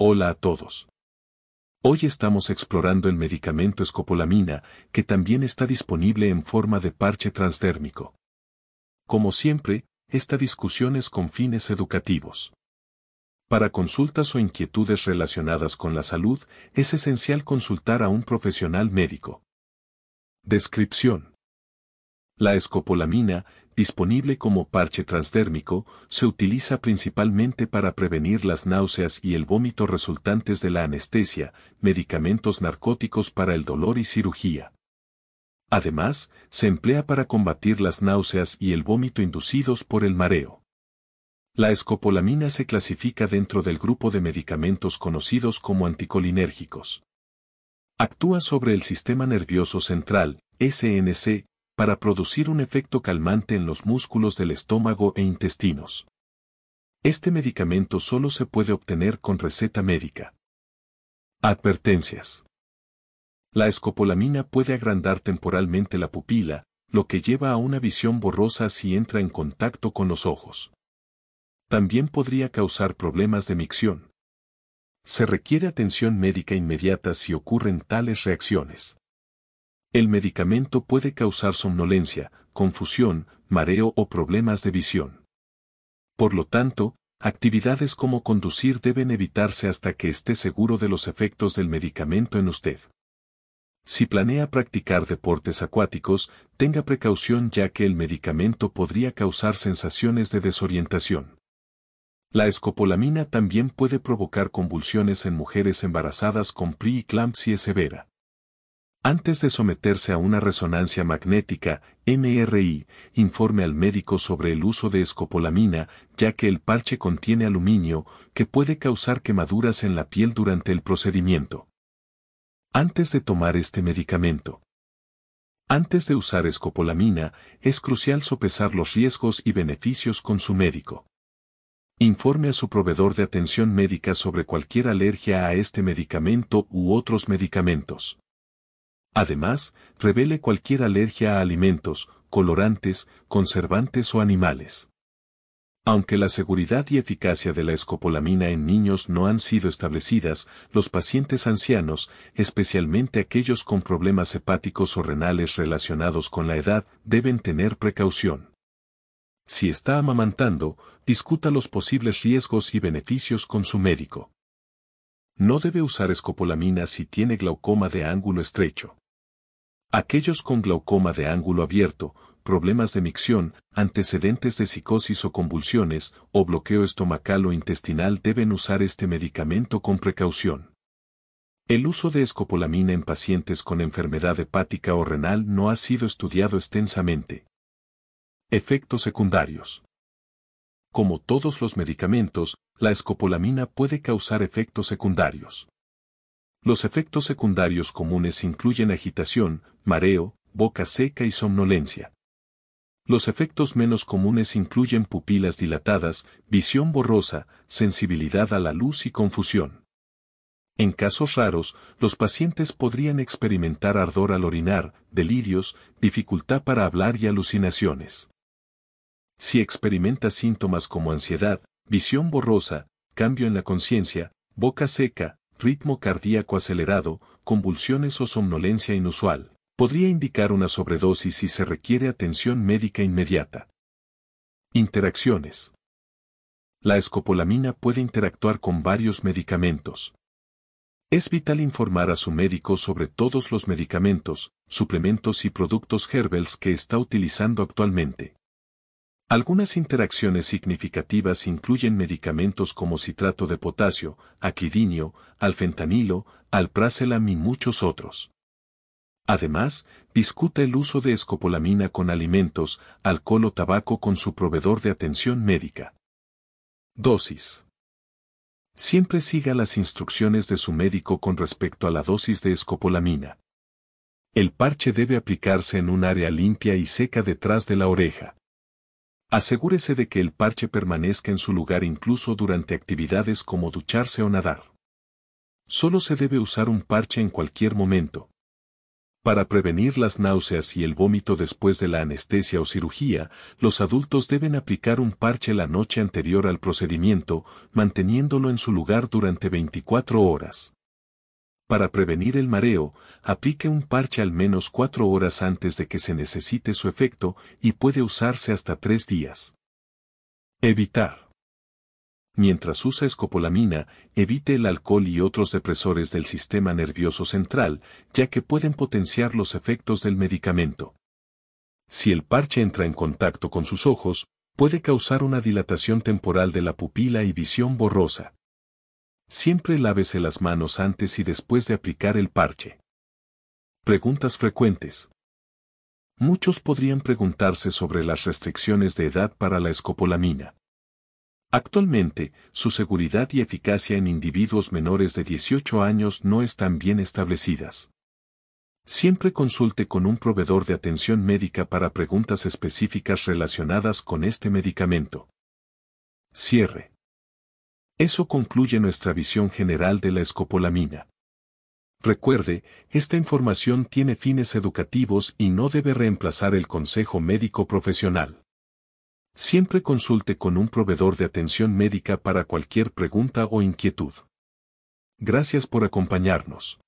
Hola a todos. Hoy estamos explorando el medicamento escopolamina, que también está disponible en forma de parche transdérmico. Como siempre, esta discusión es con fines educativos. Para consultas o inquietudes relacionadas con la salud, es esencial consultar a un profesional médico. Descripción. La escopolamina, disponible como parche transdérmico, se utiliza principalmente para prevenir las náuseas y el vómito resultantes de la anestesia, medicamentos narcóticos para el dolor y cirugía. Además, se emplea para combatir las náuseas y el vómito inducidos por el mareo. La escopolamina se clasifica dentro del grupo de medicamentos conocidos como anticolinérgicos. Actúa sobre el sistema nervioso central, SNC, para producir un efecto calmante en los músculos del estómago e intestinos. Este medicamento solo se puede obtener con receta médica. Advertencias. La escopolamina puede agrandar temporalmente la pupila, lo que lleva a una visión borrosa si entra en contacto con los ojos. También podría causar problemas de micción. Se requiere atención médica inmediata si ocurren tales reacciones. El medicamento puede causar somnolencia, confusión, mareo o problemas de visión. Por lo tanto, actividades como conducir deben evitarse hasta que esté seguro de los efectos del medicamento en usted. Si planea practicar deportes acuáticos, tenga precaución ya que el medicamento podría causar sensaciones de desorientación. La escopolamina también puede provocar convulsiones en mujeres embarazadas con preeclampsia severa. Antes de someterse a una resonancia magnética, MRI, informe al médico sobre el uso de escopolamina, ya que el parche contiene aluminio, que puede causar quemaduras en la piel durante el procedimiento. Antes de tomar este medicamento. Antes de usar escopolamina, es crucial sopesar los riesgos y beneficios con su médico. Informe a su proveedor de atención médica sobre cualquier alergia a este medicamento u otros medicamentos. Además, revele cualquier alergia a alimentos, colorantes, conservantes o animales. Aunque la seguridad y eficacia de la escopolamina en niños no han sido establecidas, los pacientes ancianos, especialmente aquellos con problemas hepáticos o renales relacionados con la edad, deben tener precaución. Si está amamantando, discuta los posibles riesgos y beneficios con su médico. No debe usar escopolamina si tiene glaucoma de ángulo estrecho. Aquellos con glaucoma de ángulo abierto, problemas de micción, antecedentes de psicosis o convulsiones, o bloqueo estomacal o intestinal deben usar este medicamento con precaución. El uso de escopolamina en pacientes con enfermedad hepática o renal no ha sido estudiado extensamente. Efectos secundarios. Como todos los medicamentos, la escopolamina puede causar efectos secundarios. Los efectos secundarios comunes incluyen agitación, mareo, boca seca y somnolencia. Los efectos menos comunes incluyen pupilas dilatadas, visión borrosa, sensibilidad a la luz y confusión. En casos raros, los pacientes podrían experimentar ardor al orinar, delirios, dificultad para hablar y alucinaciones. Si experimenta síntomas como ansiedad, visión borrosa, cambio en la conciencia, boca seca, ritmo cardíaco acelerado, convulsiones o somnolencia inusual, podría indicar una sobredosis si se requiere atención médica inmediata. Interacciones. La escopolamina puede interactuar con varios medicamentos. Es vital informar a su médico sobre todos los medicamentos, suplementos y productos Herbels que está utilizando actualmente. Algunas interacciones significativas incluyen medicamentos como citrato de potasio, aquidinio, alfentanilo, alprazolam y muchos otros. Además, discuta el uso de escopolamina con alimentos, alcohol o tabaco con su proveedor de atención médica. Dosis. Siempre siga las instrucciones de su médico con respecto a la dosis de escopolamina. El parche debe aplicarse en un área limpia y seca detrás de la oreja. Asegúrese de que el parche permanezca en su lugar incluso durante actividades como ducharse o nadar. Solo se debe usar un parche en cualquier momento. Para prevenir las náuseas y el vómito después de la anestesia o cirugía, los adultos deben aplicar un parche la noche anterior al procedimiento, manteniéndolo en su lugar durante 24 horas. Para prevenir el mareo, aplique un parche al menos cuatro horas antes de que se necesite su efecto y puede usarse hasta tres días. Evitar. Mientras usa escopolamina, evite el alcohol y otros depresores del sistema nervioso central, ya que pueden potenciar los efectos del medicamento. Si el parche entra en contacto con sus ojos, puede causar una dilatación temporal de la pupila y visión borrosa. Siempre lávese las manos antes y después de aplicar el parche. Preguntas frecuentes. Muchos podrían preguntarse sobre las restricciones de edad para la escopolamina. Actualmente, su seguridad y eficacia en individuos menores de 18 años no están bien establecidas. Siempre consulte con un proveedor de atención médica para preguntas específicas relacionadas con este medicamento. Cierre. Eso concluye nuestra visión general de la escopolamina. Recuerde, esta información tiene fines educativos y no debe reemplazar el consejo médico profesional. Siempre consulte con un proveedor de atención médica para cualquier pregunta o inquietud. Gracias por acompañarnos.